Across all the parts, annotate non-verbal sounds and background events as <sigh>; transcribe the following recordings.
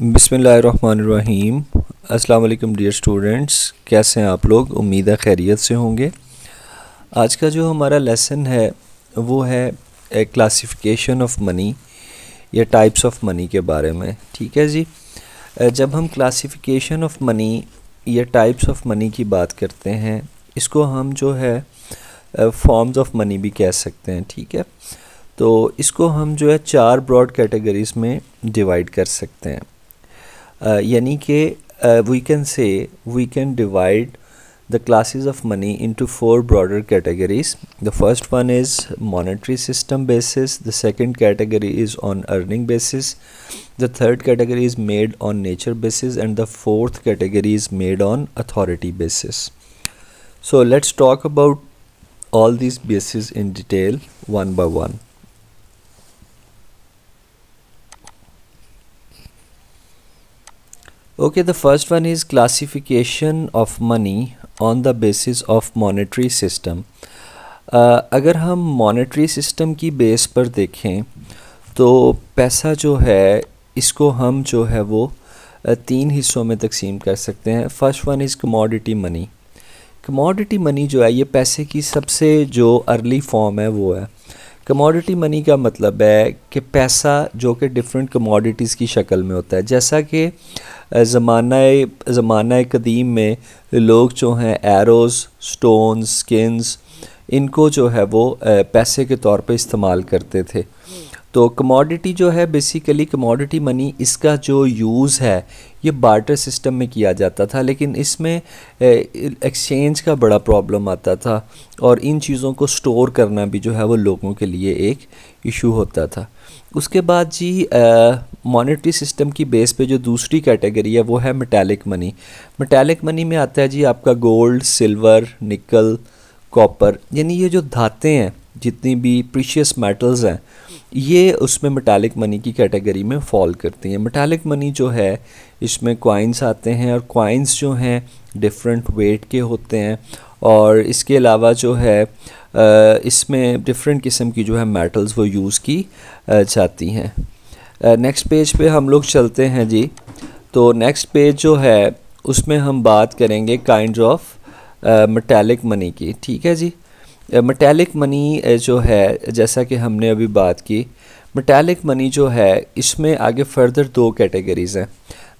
बिसमीम अस्सलाम dear students कैसे हैं आप लोग उम्मीद है खैरियत से होंगे आज का जो हमारा लेसन है वो है क्लासिफिकेशन ऑफ मनी या टाइप्स ऑफ मनी के बारे में ठीक है जी जब हम क्लासिफिकेशन ऑफ मनी या टाइप्स ऑफ मनी की बात करते हैं इसको हम जो है फॉर्म्स ऑफ मनी भी कह सकते हैं ठीक है तो इसको हम जो है चार ब्रॉड कैटेगरीज़ में डिवाइड कर सकते हैं यानी कि we can say we can divide the classes of money into four broader categories the first one is monetary system basis the second category is on earning basis the third category is made on nature basis and the fourth category is made on authority basis so let's talk about all these bases in detail one by one Okay, the first one is classification of money on the basis of monetary system. Uh, अगर हम monetary system की base पर देखें तो पैसा जो है इसको हम जो है वो uh, तीन हिस्सों में तकसीम कर सकते हैं first one is commodity money commodity money जो है ये पैसे की सबसे जो अर्ली फॉर्म है वो है कमोडिटी मनी का मतलब है कि पैसा जो कि डिफरेंट कमोडिटीज़ की शक्ल में होता है जैसा कि ज़माना ज़माना कदीम में लोग जो हैं एरोज़ स्टोन स्किन्स इनको जो है वो पैसे के तौर पे इस्तेमाल करते थे तो कमोडिटी जो है बेसिकली कमोडिटी मनी इसका जो यूज़ है ये बार्टर सिस्टम में किया जाता था लेकिन इसमें एक्सचेंज का बड़ा प्रॉब्लम आता था और इन चीज़ों को स्टोर करना भी जो है वो लोगों के लिए एक इशू होता था उसके बाद जी मॉनेटरी सिस्टम की बेस पे जो दूसरी कैटेगरी है वो है मेटालिक मनी मेटालिक मनी में आता है जी आपका गोल्ड सिल्वर निकल कॉपर यानी ये जो धातें हैं जितनी भी प्रीशियस मेटल्स हैं ये उसमें मेटालिक मनी की कैटेगरी में फॉल करती हैं मेटालिक मनी जो है इसमें कॉइन्स आते हैं और कॉइन्स जो हैं डिफरेंट वेट के होते हैं और इसके अलावा जो है इसमें डिफरेंट किस्म की जो है मेटल्स वो यूज़ की जाती हैं नेक्स्ट पेज पे हम लोग चलते हैं जी तो नेक्स्ट पेज जो है उसमें हम बात करेंगे काइंड ऑफ मटैलिक मनी की ठीक है जी मटैलिक मनी जो है जैसा कि हमने अभी बात की मटैलिक मनी जो है इसमें आगे फर्दर दो कैटेगरीज़ हैं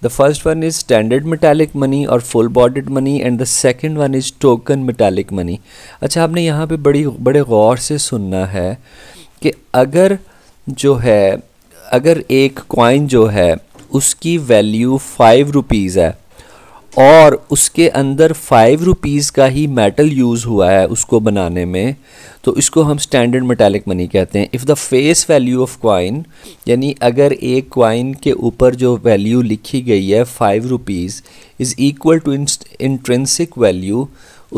The first one is standard metallic money और full bodied money and the second one is token metallic money. अच्छा आपने यहाँ पे बड़ी बड़े गौर से सुनना है कि अगर जो है अगर एक कॉइन जो है उसकी वैल्यू फाइव रुपीज़ है और उसके अंदर फाइव रुपीज़ का ही मेटल यूज़ हुआ है उसको बनाने में तो इसको हम स्टैंडर्ड मेटालिक मनी कहते हैं if the face value of coin यानी अगर एक क्वाइन के ऊपर जो वैल्यू लिखी गई है five rupees is equal to intrinsic value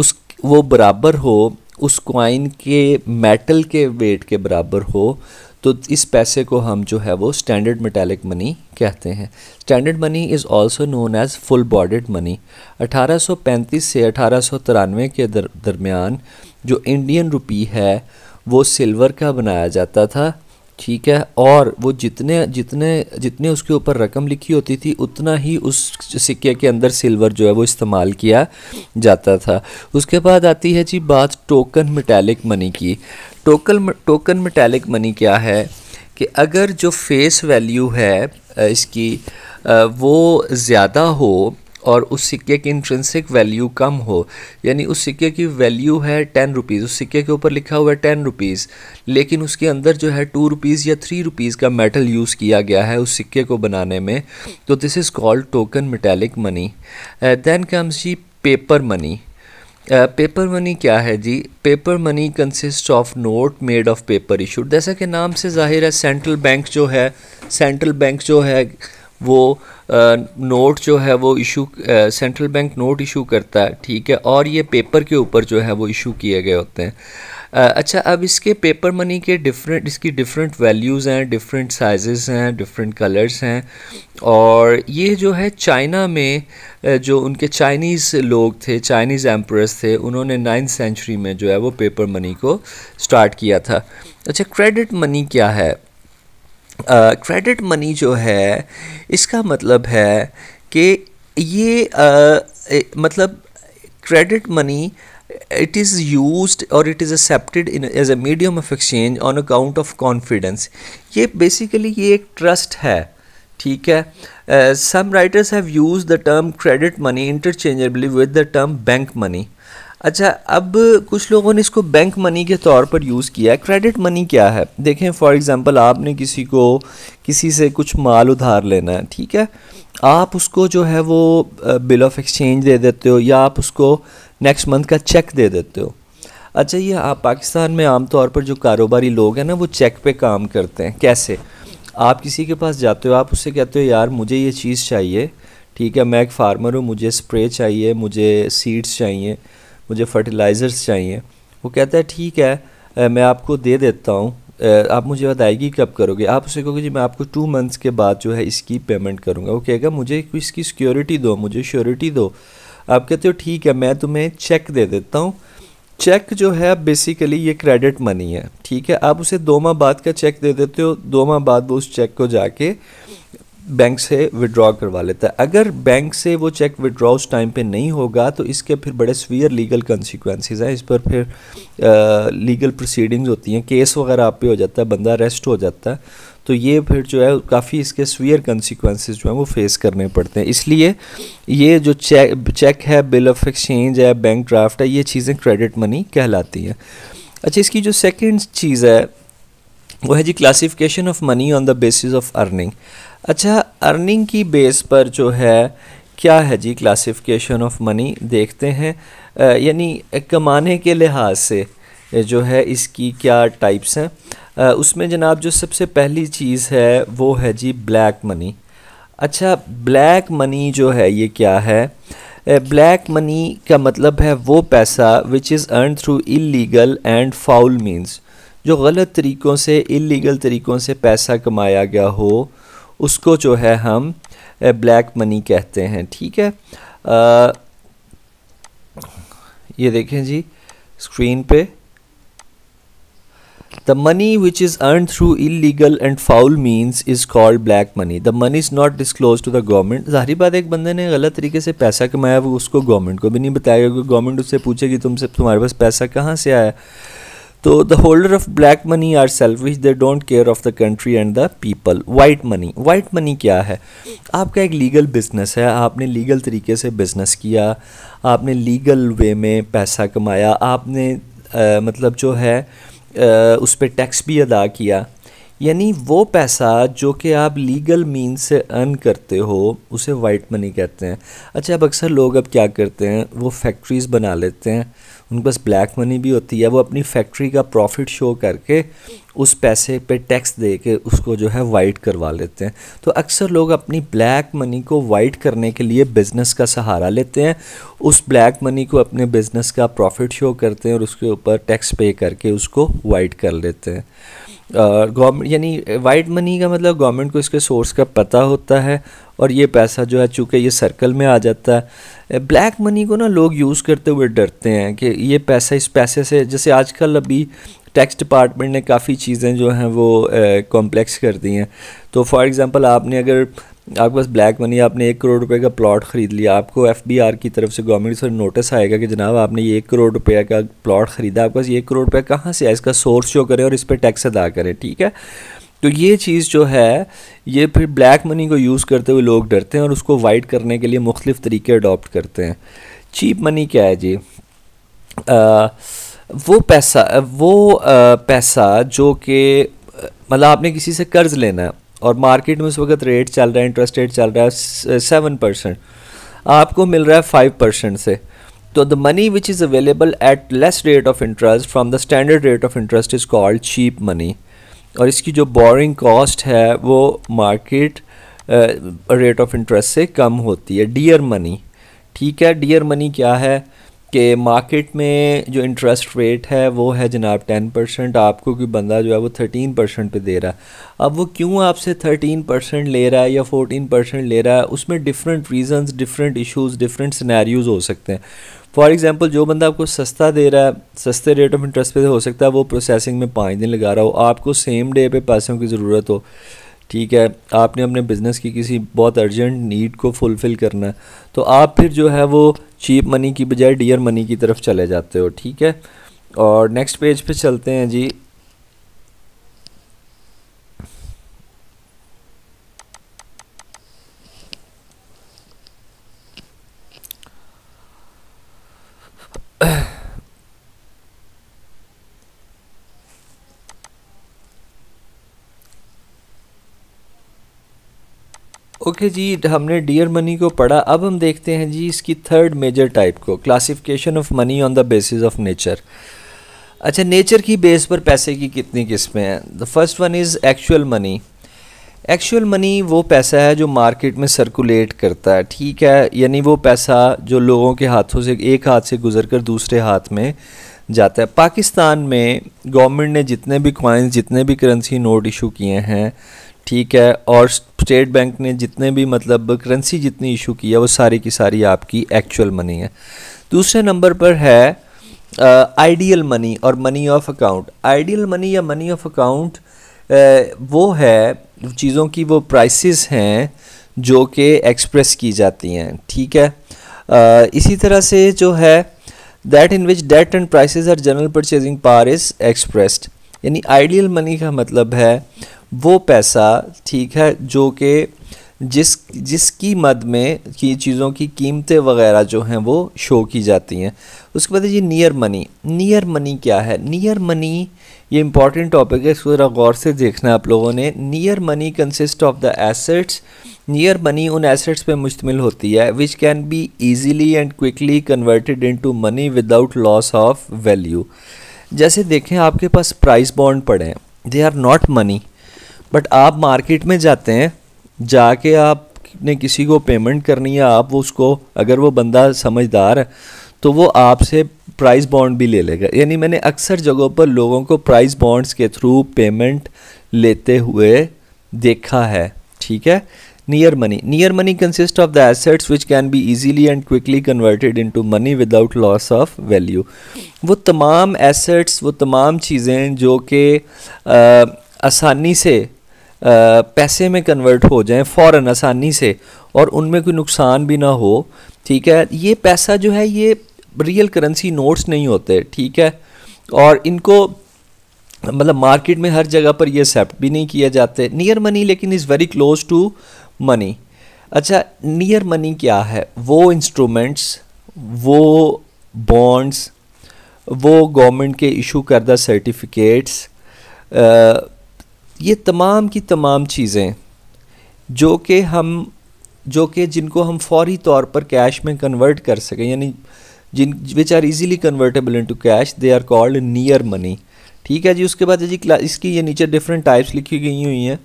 उस वो बराबर हो उस क्वाइन के मेटल के वेट के बराबर हो तो इस पैसे को हम जो है वो स्टैंडर्ड मेटेलिक मनी कहते हैं standard money is also known as full bodied money 1835 से अठारह के दर, दरमियान जो इंडियन रुपी है वो सिल्वर का बनाया जाता था ठीक है और वो जितने जितने जितने उसके ऊपर रकम लिखी होती थी उतना ही उस सिक्के के अंदर सिल्वर जो है वो इस्तेमाल किया जाता था उसके बाद आती है जी बात टोकन मेटेलिक मनी की टोकन टोकन मेटेलिक मनी क्या है कि अगर जो फेस वैल्यू है इसकी वो ज़्यादा हो और उस सिक्के की इंट्रेंसिक वैल्यू कम हो यानी उस सिक्के की वैल्यू है टेन रुपीज़ उस सिक्के के ऊपर लिखा हुआ है टेन रुपीज़ लेकिन उसके अंदर जो है टू रुपीज़ या थ्री रुपीज़ का मेटल यूज़ किया गया है उस सिक्के को बनाने में तो this is called token metallic money then comes जी पेपर मनी पेपर मनी क्या है जी paper money consist of note made of paper issued जैसा कि नाम से जाहिर है सेंट्रल बैंक जो है सेंट्रल बैंक जो है वो नोट जो है वो issue central bank note issue करता है ठीक है और ये पेपर के ऊपर जो है वो इशू किए गए होते हैं अच्छा अब इसके पेपर मनी के डिफरेंट इसकी डिफरेंट वैल्यूज़ हैं डिफरेंट साइजेस हैं डिफरेंट कलर्स हैं और ये जो है चाइना में जो उनके चाइनीज़ लोग थे चाइनीज़ एम्प्रेस थे उन्होंने नाइन्थ सेंचुरी में जो है वो पेपर मनी को स्टार्ट किया था अच्छा क्रेडिट मनी क्या है क्रेडिट मनी जो है इसका मतलब है कि ये uh, मतलब credit money it is use और it is accepted in as a medium of exchange on account of confidence ये बेसिकली ये एक ट्रस्ट है ठीक है some writers have use the term credit money interchangeably with the term bank money अच्छा अब कुछ लोगों ने इसको बैंक मनी के तौर पर यूज़ किया है क्रेडिट मनी क्या है देखें फॉर एग्ज़ाम्पल आपने किसी को किसी से कुछ माल उधार लेना है ठीक है आप उसको जो है वो बिल ऑफ एक्सचेंज दे देते हो या आप उसको नेक्स्ट मंथ का चेक दे देते हो अच्छा ये आप पाकिस्तान में आम तौर पर जो कारोबारी लोग हैं ना वो चेक पे काम करते हैं कैसे आप किसी के पास जाते हो आप उससे कहते हो यार मुझे ये चीज़ चाहिए ठीक है मैं एक फार्मर हूँ मुझे स्प्रे चाहिए मुझे सीड्स चाहिए मुझे फर्टिलाइज़र्स चाहिए वो कहता है ठीक है मैं आपको दे देता हूँ आप मुझे अदायगी कब करोगे आप उसे कहोगे जी मैं आपको टू मंथ्स के बाद जो है इसकी पेमेंट करूँगा वो कहेगा मुझे इसकी सिक्योरिटी दो मुझे श्योरिटी दो आप कहते हो ठीक है मैं तुम्हें चेक दे देता हूँ चेक जो है बेसिकली ये क्रेडिट मनी है ठीक है आप उसे दो माह बाद का चेक दे देते हो दो माह बाद वो उस चेक को जाके बैंक से विड्रॉ करवा लेता है अगर बैंक से वो चेक विड्रॉ उस टाइम पे नहीं होगा तो इसके फिर बड़े स्वीयर लीगल कंसिक्वेंसेस हैं इस पर फिर आ, लीगल प्रोसीडिंग्स होती हैं केस वगैरह आप पे हो जाता है बंदा अरेस्ट हो जाता है तो ये फिर जो है काफ़ी इसके स्वीयर कंसिक्वेंसेस जो हैं वो फेस करने पड़ते हैं इसलिए ये जो चेक चेक है बिल ऑफ एक्सचेंज है बैंक ड्राफ्ट है ये चीज़ें क्रेडिट मनी कहलाती हैं अच्छा इसकी जो सेकेंड चीज़ है वो है जी classification of money on the basis of earning अच्छा अर्निंग की बेस पर जो है क्या है जी क्लासिफिकेशन ऑफ मनी देखते हैं यानी कमाने के लिहाज से जो है इसकी क्या टाइप्स हैं उसमें जनाब जो सबसे पहली चीज़ है वो है जी ब्लैक मनी अच्छा ब्लैक मनी जो है ये क्या है ब्लैक मनी का मतलब है वो पैसा which is earn through illegal and foul means जो गलत तरीक़ों से इलीगल तरीक़ों से पैसा कमाया गया हो उसको जो है हम ब्लैक मनी कहते हैं ठीक है आ, ये देखें जी स्क्रीन पे money which is earn through illegal and foul means is called black money the money is not disclosed to the government जाहिर बात एक बंदे ने गलत तरीके से पैसा कमाया वो उसको गवर्नमेंट को भी नहीं बताया क्योंकि गवर्नमेंट उससे पूछेगी तुमसे तुम्हारे पास पैसा कहाँ से आया तो the holder of black money are selfish they don't care of the country and the people white money white money क्या है आपका एक लीगल बिजनेस है आपने लीगल तरीके से बिज़नेस किया आपने लीगल वे में पैसा कमाया आपने आ, मतलब जो है आ, उस पर टैक्स भी अदा किया यानी वो पैसा जो कि आप लीगल मीन से अर्न करते हो उसे वाइट मनी कहते हैं अच्छा अब अक्सर लोग अब क्या करते हैं वो फैक्ट्रीज़ बना लेते हैं उनके पास ब्लैक मनी भी होती है वो अपनी फैक्ट्री का प्रॉफिट शो करके उस पैसे पे टैक्स दे के उसको जो है वाइट करवा लेते हैं तो अक्सर लोग अपनी ब्लैक मनी को वाइट करने के लिए बिज़नेस का सहारा लेते हैं उस ब्लैक मनी को अपने बिज़नेस का प्रॉफिट शो करते हैं और उसके ऊपर टैक्स पे करके उसको वाइट कर लेते हैं गवर्नमेंट यानी वाइट मनी का मतलब गवर्नमेंट को इसके सोर्स का पता होता है और ये पैसा जो है चूँकि ये सर्कल में आ जाता है ब्लैक मनी को ना लोग यूज़ करते हुए डरते हैं कि ये पैसा इस पैसे से जैसे आजकल अभी टैक्स डिपार्टमेंट ने काफ़ी चीज़ें जो हैं वो कॉम्प्लेक्स कर दी हैं तो फॉर एग्ज़ाम्पल आपने अगर आपके पास ब्लैक मनी आपने एक करोड़ रुपए का प्लॉट ख़रीद लिया आपको एफ की तरफ से गवर्नमेंट से नोटिस आएगा कि जनाब आपने ये एक करोड़ रुपये का प्लॉट ख़रीदा आपके पास ये एक करोड़ रुपया कहाँ से है इसका सोर्स शो करें और इस पर टैक्स अदा करें ठीक है तो ये चीज़ जो है ये फिर ब्लैक मनी को यूज़ करते हुए लोग डरते हैं और उसको वाइट करने के लिए मुख्तलिफ़ तरीके अडोप्ट करते हैं चीप मनी क्या है जी आ, वो पैसा वो आ, पैसा जो कि मतलब आपने किसी से कर्ज़ लेना है और मार्केट में उस वक्त रेट चल रहा है इंटरेस्ट रेट चल रहा है सेवन परसेंट आपको मिल रहा है फाइव परसेंट से तो the money which is available at less rate of interest from the standard rate of interest is called cheap money और इसकी जो बोरिंग कॉस्ट है वो मार्केट रेट ऑफ इंटरेस्ट से कम होती है डियर मनी ठीक है डियर मनी क्या है कि मार्केट में जो इंटरेस्ट रेट है वो है जनाब टेन परसेंट आपको कोई बंदा जो है वो थर्टीन परसेंट पर दे रहा है अब वो क्यों आपसे थर्टीन परसेंट ले रहा है या फोर्टीन परसेंट ले रहा है उसमें different reasons different issues different scenarios हो सकते हैं फॉर एग्जांपल जो बंदा आपको सस्ता दे रहा है सस्ते रेट ऑफ इंटरेस्ट पर हो सकता है वो प्रोसेसिंग में पाँच दिन लगा रहा हो आपको सेम डे पर पैसों की ज़रूरत हो ठीक है आपने अपने बिज़नेस की किसी बहुत अर्जेंट नीड को फुलफ़िल करना है तो आप फिर जो है वो चीप मनी की बजाय डियर मनी की तरफ चले जाते हो ठीक है और नेक्स्ट पेज पे चलते हैं जी <clears throat> ओके okay जी हमने डियर मनी को पढ़ा अब हम देखते हैं जी इसकी थर्ड मेजर टाइप को classification of money on the basis of nature अच्छा नेचर की बेस पर पैसे की कितनी किस्में हैं the first one is actual money actual money वो पैसा है जो मार्केट में सर्कुलेट करता है ठीक है यानी वो पैसा जो लोगों के हाथों से एक हाथ से गुजर कर दूसरे हाथ में जाता है पाकिस्तान में गवर्नमेंट ने जितने भी क्वाइंस जितने भी करेंसी नोट इशू किए हैं ठीक है और स्टेट बैंक ने जितने भी मतलब करेंसी जितनी इशू की है वो सारी की सारी आपकी एक्चुअल मनी है दूसरे नंबर पर है आइडियल मनी और money of account ideal money या मनी ऑफ अकाउंट वो है चीज़ों की वो प्राइसेस हैं जो कि एक्सप्रेस की जाती हैं ठीक है आ, इसी तरह से जो है that in which debt and prices are general purchasing power is expressed यानी आइडियल मनी का मतलब है वो पैसा ठीक है जो कि जिस जिसकी मद में की चीज़ों की कीमतें वगैरह जो हैं वो शो की जाती हैं उसके बाद ये नियर मनी नियर मनी क्या है नियर मनी ये इंपॉर्टेंट टॉपिक है इसको ज़रा गौर से देखना आप लोगों ने near money consist of the assets near money उन एसेट्स पे मुश्तमिल होती है which can be easily and quickly converted into money without loss of value जैसे देखें आपके पास प्राइस बॉन्ड पड़े हैं they are not money but आप मार्केट में जाते हैं जाके आपने किसी को पेमेंट करनी है आप वो उसको अगर वो बंदा समझदार है तो वो आपसे प्राइस बॉन्ड भी ले लेगा यानी मैंने अक्सर जगहों पर लोगों को प्राइस बॉन्ड्स के थ्रू पेमेंट लेते हुए देखा है ठीक है money money money consist of the assets which can be be and quickly converted into money without loss of value वो तमाम एसेट्स वो तमाम चीज़ें जो कि आसानी से पैसे में कन्वर्ट हो जाएं फ़ौर आसानी से और उनमें कोई नुकसान भी ना हो ठीक है ये पैसा जो है ये रियल करेंसी नोट्स नहीं होते ठीक है और इनको मतलब मार्केट में हर जगह पर ये एक्सेप्ट भी नहीं किए जाते नियर मनी लेकिन is very close to money अच्छा नियर मनी क्या है वो इंस्ट्रूमेंट्स वो बॉन्ड्स वो गवर्नमेंट के इशू करदा सर्टिफिकेट्स ये तमाम की तमाम चीज़ें जो कि हम जो कि जिनको हम फौरी तौर पर कैश में कन्वर्ट कर सकें यानी जिन which are easily convertible into cash they are called near money ठीक है जी उसके बाद जी इसकी ये नीचे डिफरेंट टाइप्स लिखी गई हुई हैं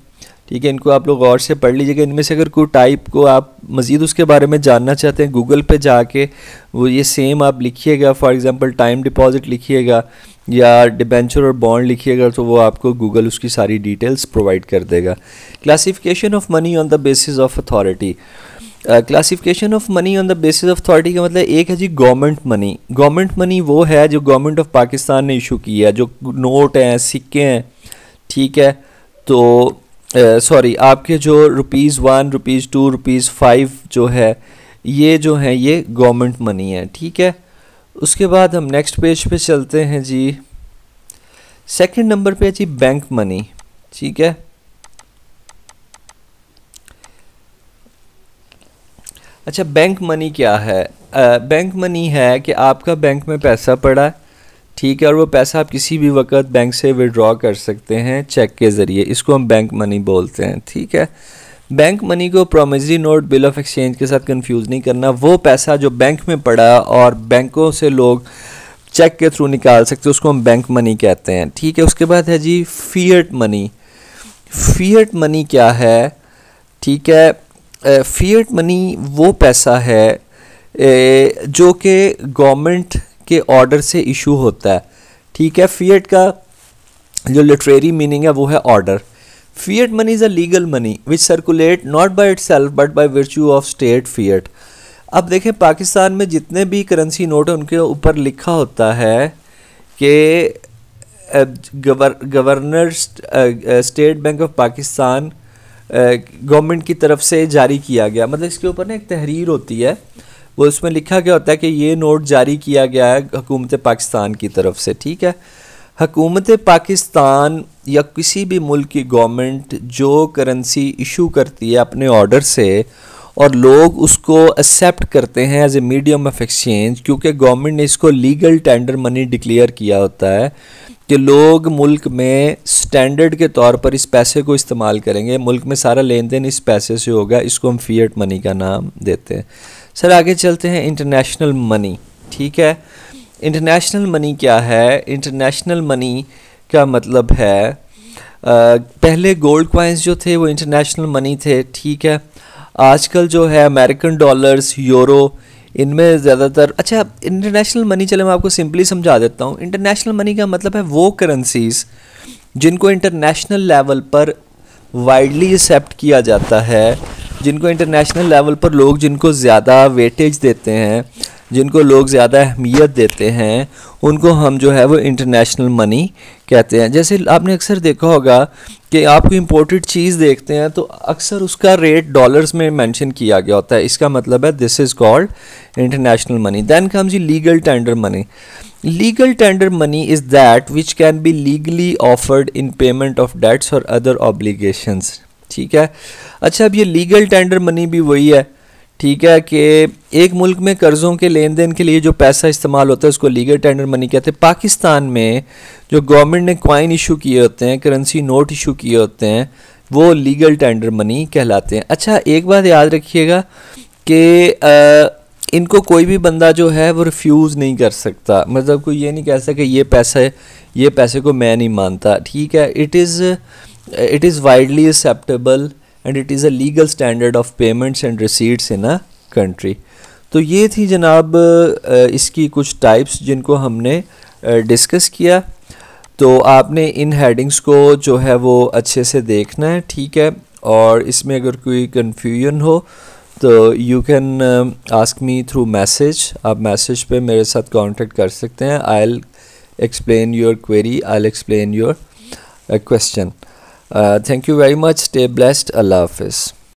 ठीक है इनको आप लोग गौर से पढ़ लीजिएगा इनमें से अगर कोई टाइप को आप मज़ीद उसके बारे में जानना चाहते हैं गूगल पे जाके वो ये सेम आप लिखिएगा फॉर एग्ज़ाम्पल टाइम डिपॉज़िट लिखिएगा या डिबेंचर और बॉन्ड लिखिएगा तो वो आपको गूगल उसकी सारी डिटेल्स प्रोवाइड कर देगा classification of money on the basis of authority classification of money on the basis of authority का मतलब एक है जी गवर्नमेंट मनी गवर्नमेंट मनी वो है जो गवर्नमेंट ऑफ पाकिस्तान ने इशू किया जो नोट हैं सिक्के हैं ठीक है तो सॉरी uh, आपके जो rupees one rupees two rupees five जो है ये जो है ये गवर्नमेंट मनी है ठीक है उसके बाद हम नेक्स्ट पेज पे चलते हैं जी सेकंड नंबर पे है जी बैंक मनी ठीक है अच्छा बैंक मनी क्या है आ, बैंक मनी है कि आपका बैंक में पैसा पड़ा है ठीक है और वो पैसा आप किसी भी वक्त बैंक से विड्रॉ कर सकते हैं चेक के ज़रिए इसको हम बैंक मनी बोलते हैं ठीक है बैंक मनी को promissory note bill of exchange के साथ कंफ्यूज नहीं करना वो पैसा जो बैंक में पड़ा और बैंकों से लोग चेक के थ्रू निकाल सकते उसको हम बैंक मनी कहते हैं ठीक है उसके बाद है जी फीएट मनी फीएट मनी क्या है ठीक है फीएट मनी वो पैसा है जो कि गवर्नमेंट के ऑर्डर से इशू होता है ठीक है फीएट का जो लिटरेरी मीनिंग है वो है order money is a legal money which circulate not by itself but by virtue of state fiat अब देखें पाकिस्तान में जितने भी करेंसी नोट हैं उनके ऊपर लिखा होता है कि governor state bank of Pakistan government की तरफ से जारी किया गया मतलब इसके ऊपर ना एक तहरीर होती है वो उसमें लिखा गया होता है कि ये नोट जारी किया गया है हकूमत पाकिस्तान की तरफ से ठीक है हकूमत पाकिस्तान या किसी भी मुल्क की गवर्नमेंट जो करेंसी इशू करती है अपने ऑर्डर से और लोग उसको एक्सेप्ट करते हैं as a medium of exchange क्योंकि गवर्नमेंट ने इसको लीगल टेंडर मनी डिक्लेयर किया होता है कि लोग मुल्क में स्टैंडर्ड के तौर पर इस पैसे को इस्तेमाल करेंगे मुल्क में सारा लेन देन इस पैसे से होगा इसको हम फीएट मनी का नाम देते हैं सर आगे चलते हैं इंटरनेशनल मनी ठीक है इंटरनेशनल मनी क्या है इंटरनेशनल मनी का मतलब है आ, पहले गोल्ड क्वाइंस जो थे वो इंटरनेशनल मनी थे ठीक है आजकल जो है अमेरिकन डॉलर्स यूरो इनमें ज़्यादातर अच्छा इंटरनेशनल मनी चले मैं आपको सिंपली समझा देता हूँ इंटरनेशनल मनी का मतलब है वो करेंसीज़ जिनको इंटरनेशनल लेवल पर वाइडली एक्सेप्ट किया जाता है जिनको इंटरनेशनल लेवल पर लोग जिनको ज़्यादा वेटेज देते हैं जिनको लोग ज़्यादा अहमियत देते हैं उनको हम जो है वो इंटरनेशनल मनी कहते हैं जैसे आपने अक्सर देखा होगा कि आप कोई इम्पोर्टेड चीज़ देखते हैं तो अक्सर उसका रेट डॉलर्स में मेंशन किया गया होता है इसका मतलब है this is called international money then comes G legal tender money legal tender money is that which can be legally offered in payment of debts और अदर ऑब्लिगेशंस ठीक है अच्छा अब ये लीगल टेंडर मनी भी वही है ठीक है कि एक मुल्क में कर्ज़ों के लेन देन के लिए जो पैसा इस्तेमाल होता है उसको लीगल टेंडर मनी कहते हैं पाकिस्तान में जो गवर्नमेंट ने क्वाइन इशू किए होते हैं करेंसी नोट इशू किए होते हैं वो लीगल टेंडर मनी कहलाते हैं अच्छा एक बात याद रखिएगा कि इनको कोई भी बंदा जो है वो रिफ्यूज़ नहीं कर सकता मतलब कोई ये नहीं कह सकता कि ये पैसे ये पैसे को मैं नहीं मानता ठीक है it is it is widely acceptable and it is a legal standard of payments and receipts in a country तो ये थी जनाब इसकी कुछ टाइप्स जिनको हमने डिस्कस किया तो आपने इन हेडिंग्स को जो है वो अच्छे से देखना है ठीक है और इसमें अगर कोई कन्फ्यूजन हो तो you can ask me through message आप मैसेज पे मेरे साथ कांटेक्ट कर सकते हैं I'll explain your query I'll explain your question Uh, thank you very much. Stay blessed. Allah Hafiz.